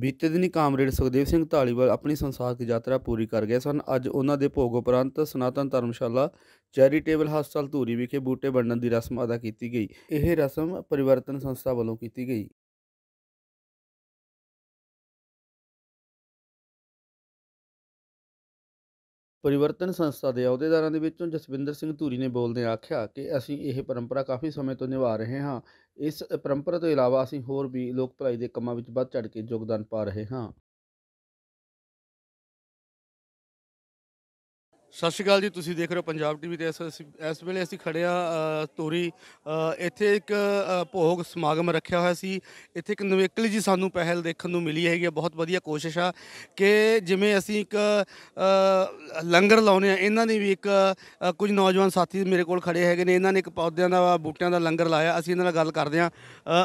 ਬੀਤੇ ਦਿਨੀ ਕਾਮਰੇਡ ਸੁਖਦੇਵ ਸਿੰਘ ਢਾਲੀਵਾਲ ਆਪਣੀ ਸੰਸਾਰਕ ਯਾਤਰਾ ਪੂਰੀ ਕਰ ਗਏ ਸਨ ਅੱਜ ਉਹਨਾਂ ਦੇ ਭੋਗ ਉਪਰੰਤ ਸਨਾਤਨ ਧਰਮਸ਼ਾਲਾ ਚੈਰੀਟੇਬਲ ਹਸਪਤਾਲ ਧੂਰੀ ਵਿਖੇ ਬੂਟੇ ਵੰਡਣ ਦੀ ਰਸਮ ਅਦਾ ਕੀਤੀ ਗਈ ਇਹ ਰਸਮ ਪਰਿਵਰਤਨ ਸੰਸਥਾ ਵੱਲੋਂ ਕੀਤੀ ਗਈ ਪਰਿਵਰਤਨ ਸੰਸਥਾ ਦੇ ਅਹੁਦੇਦਾਰਾਂ ਦੇ ਵਿੱਚੋਂ ਜਸਵਿੰਦਰ ਸਿੰਘ ਧੂਰੀ ਨੇ ਬੋਲਦੇ ਆਖਿਆ ਕਿ ਅਸੀਂ ਇਹ ਪਰੰਪਰਾ ਕਾਫੀ ਸਮੇਂ ਤੋਂ ਨਿਭਾ ਰਹੇ ਹਾਂ ਇਸ ਪਰੰਪਰਾ ਤੋਂ ਇਲਾਵਾ ਅਸੀਂ ਹੋਰ ਵੀ ਲੋਕ ਭਲਾਈ ਦੇ ਕੰਮਾਂ ਵਿੱਚ ਵੱਧ ਚੜ੍ਹ ਕੇ ਯੋਗਦਾਨ ਪਾ ਰਹੇ ਹਾਂ ਸਤਿ ਸ਼੍ਰੀ ਅਕਾਲ ਜੀ ਤੁਸੀਂ ਦੇਖ ਰਹੇ ਹੋ ਪੰਜਾਬ ਟੀਵੀ ਤੇ ਇਸ ਵੇਲੇ ਅਸੀਂ ਖੜੇ ਆ ਤੋਰੀ ਇੱਥੇ ਇੱਕ ਭੋਗ ਸਮਾਗਮ ਰੱਖਿਆ ਹੋਇਆ ਸੀ ਇੱਥੇ ਇੱਕ ਨਵੇਕਲੀ ਜੀ ਸਾਨੂੰ ਪਹਿਲ ਦੇਖਣ ਨੂੰ ਮਿਲੀ ਹੈਗੀ ਬਹੁਤ ਵਧੀਆ ਕੋਸ਼ਿਸ਼ ਆ ਕਿ ਜਿਵੇਂ ਅਸੀਂ ਇੱਕ ਲੰਗਰ ਲਾਉਨੇ ਆ ਇਹਨਾਂ ਨੇ ਵੀ ਇੱਕ ਕੁਝ ਨੌਜਵਾਨ ਸਾਥੀ ਮੇਰੇ ਕੋਲ ਖੜੇ ਹੈਗੇ ਨੇ ਇਹਨਾਂ ਨੇ ਇੱਕ ਪੌਦਿਆਂ ਦਾ ਬੂਟਿਆਂ ਦਾ ਲੰਗਰ ਲਾਇਆ ਅਸੀਂ ਇਹਨਾਂ ਨਾਲ ਗੱਲ ਕਰਦੇ ਆ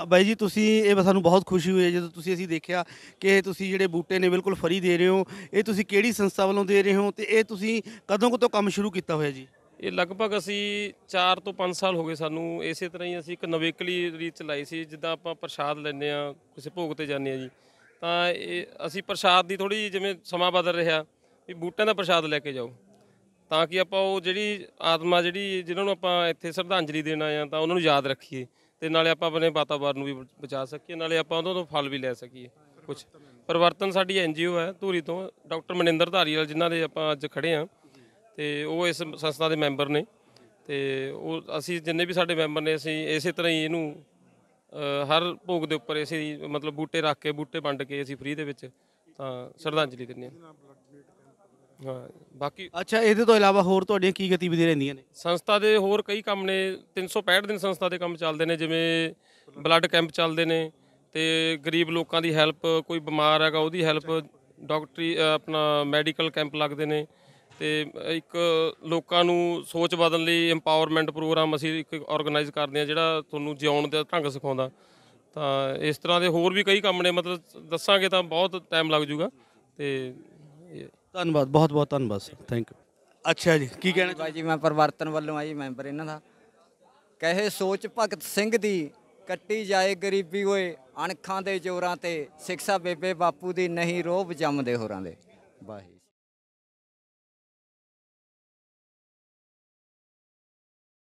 ਬਾਈ ਜੀ ਤੁਸੀਂ ਇਹ ਸਾਨੂੰ ਬਹੁਤ ਖੁਸ਼ੀ ਹੋਈ ਜਦੋਂ ਤੁਸੀਂ ਅਸੀਂ ਦੇਖਿਆ ਕਿ ਤੁਸੀਂ ਜਿਹੜੇ ਬੂਟੇ ਨੇ ਬਿਲਕੁਲ ਫਰੀ ਦੇ ਰਹੇ ਹੋ ਇਹ ਤੁਸੀਂ ਕਿਹੜੀ ਸੰਸਥਾ ਵੱਲੋਂ ਦੇ ਰਹੇ ਹੋ ਤੇ ਇਹ ਤੁਸੀਂ ਕਦ ਕਦੋਂ ਕੋ ਤੋਂ ਕੰਮ ਸ਼ੁਰੂ ਕੀਤਾ ਹੋਇਆ ਜੀ ਇਹ ਲਗਭਗ ਅਸੀਂ 4 ਤੋਂ 5 ਸਾਲ ਹੋ ਗਏ ਸਾਨੂੰ ਇਸੇ ਤਰ੍ਹਾਂ ਹੀ ਅਸੀਂ ਇੱਕ ਨਵੇਕਲੀ ਰੀਤ ਚਲਾਈ ਸੀ ਜਿੱਦਾਂ ਆਪਾਂ ਪ੍ਰਸ਼ਾਦ ਲੈਨੇ ਆ ਕਿਸੇ ਭੋਗ ਤੇ ਜਾਂਦੇ ਆ ਜੀ ਤਾਂ ਇਹ ਅਸੀਂ ਪ੍ਰਸ਼ਾਦ ਦੀ ਥੋੜੀ ਜਿਵੇਂ ਸਮਾਂ ਬਦਲ ਰਿਹਾ ਵੀ ਬੂਟਿਆਂ ਦਾ ਪ੍ਰਸ਼ਾਦ ਲੈ ਕੇ ਜਾਓ ਤਾਂ ਕਿ ਆਪਾਂ ਉਹ ਜਿਹੜੀ ਆਤਮਾ ਜਿਹੜੀ ਜਿਨ੍ਹਾਂ ਨੂੰ ਆਪਾਂ ਇੱਥੇ ਸ਼ਰਧਾਂਜਲੀ ਦੇਣਾ ਆ ਤਾਂ ਉਹਨਾਂ ਨੂੰ ਯਾਦ ਰੱਖੀਏ ਤੇ ਨਾਲੇ ਆਪਾਂ ਆਪਣੇ ਵਾਤਾਵਰਨ ਨੂੰ ਵੀ ਬਚਾ ਸਕੀਏ ਨਾਲੇ ਆਪਾਂ ਉਹਨਾਂ ਤੋਂ ਫਲ ਵੀ ਲੈ ਸਕੀਏ ਕੁਝ ਪਰਿਵਰਤਨ ਸਾਡੀ ਐਨਜੀਓ ਹੈ ਧੂਰੀ ਤੋਂ ਡਾਕਟਰ ਮਨਿੰਦਰ ਧਾਰੀਵਾਲ ਜਿਨ੍ਹਾਂ ਦੇ ਆਪਾਂ ਅੱਜ ਖੜੇ ਆ ਤੇ ਉਹ ਇਸ ਸੰਸਥਾ ਦੇ ਮੈਂਬਰ ਨੇ ਤੇ ਉਹ ਅਸੀਂ ਜਿੰਨੇ ਵੀ ਸਾਡੇ ਮੈਂਬਰ ਨੇ ਅਸੀਂ ਇਸੇ ਤਰ੍ਹਾਂ ਹੀ ਇਹਨੂੰ ਹਰ ਭੋਗ ਦੇ ਉੱਪਰ ਅਸੀਂ ਮਤਲਬ ਬੂਟੇ ਰੱਖ ਕੇ ਬੂਟੇ ਵੰਡ ਕੇ ਅਸੀਂ ਫ੍ਰੀ ਦੇ ਵਿੱਚ ਤਾਂ ਸ਼ਰਧਾਂਜਲੀ ਦਿੰਦੇ ਹਾਂ ਹਾਂ ਬਾਕੀ ਅੱਛਾ ਇਹਦੇ ਤੋਂ ਇਲਾਵਾ ਹੋਰ ਤੁਹਾਡੀਆਂ ਕੀ ਗਤੀਵਿਧੀਆਂ ਰਹਿੰਦੀਆਂ ਨੇ ਸੰਸਥਾ ਦੇ ਹੋਰ ਕਈ ਕੰਮ ਨੇ 365 ਦਿਨ ਸੰਸਥਾ ਦੇ ਕੰਮ ਚੱਲਦੇ ਨੇ ਜਿਵੇਂ ਬਲੱਡ ਕੈਂਪ ਚੱਲਦੇ ਨੇ ਤੇ ਗਰੀਬ ਲੋਕਾਂ ਦੀ ਹੈਲਪ ਕੋਈ ਬਿਮਾਰ ਹੈਗਾ ਉਹਦੀ ਹੈਲਪ ਡਾਕਟਰੀ ਆਪਣਾ ਮੈਡੀਕਲ ਕੈਂਪ ਲੱਗਦੇ ਨੇ ਤੇ ਇੱਕ ਲੋਕਾਂ ਨੂੰ ਸੋਚ ਬਦਲਣ ਲਈ ਐਮਪਾਵਰਮੈਂਟ ਪ੍ਰੋਗਰਾਮ ਅਸੀਂ ਇੱਕ ਆਰਗੇਨਾਈਜ਼ ਕਰਦੇ ਆ ਜਿਹੜਾ ਤੁਹਾਨੂੰ ਜਿਉਣ ਦਾ ਢੰਗ ਸਿਖਾਉਂਦਾ ਤਾਂ ਇਸ ਤਰ੍ਹਾਂ ਦੇ ਹੋਰ ਵੀ ਕਈ ਕੰਮ ਨੇ ਮਤਲਬ ਦੱਸਾਂਗੇ ਤਾਂ ਬਹੁਤ ਟਾਈਮ ਲੱਗ ਜਾਊਗਾ ਤੇ ਧੰਨਵਾਦ ਬਹੁਤ ਬਹੁਤ ਧੰਨਵਾਦ ਸਰ ਥੈਂਕ ਯੂ ਅੱਛਾ ਜੀ ਕੀ ਕਹਿਣਾ ਬਾਈ ਜੀ ਮੈਂ ਪਰਿਵਰਤਨ ਵੱਲੋਂ ਆਈ ਮੈਂਬਰ ਇਹਨਾਂ ਦਾ ਕਹੇ ਸੋਚ ਭਗਤ ਸਿੰਘ ਦੀ ਕੱਟੀ ਜਾਏ ਗਰੀਬੀ ਹੋਏ ਅਣਖਾਂ ਦੇ ਜੋਰਾਂ ਤੇ ਸਿੱਖਿਆ ਬੇਬੇ ਬਾਪੂ ਦੀ ਨਹੀਂ ਰੋਬ ਜੰਮਦੇ ਹੋਰਾਂ ਦੇ ਵਾਹੀ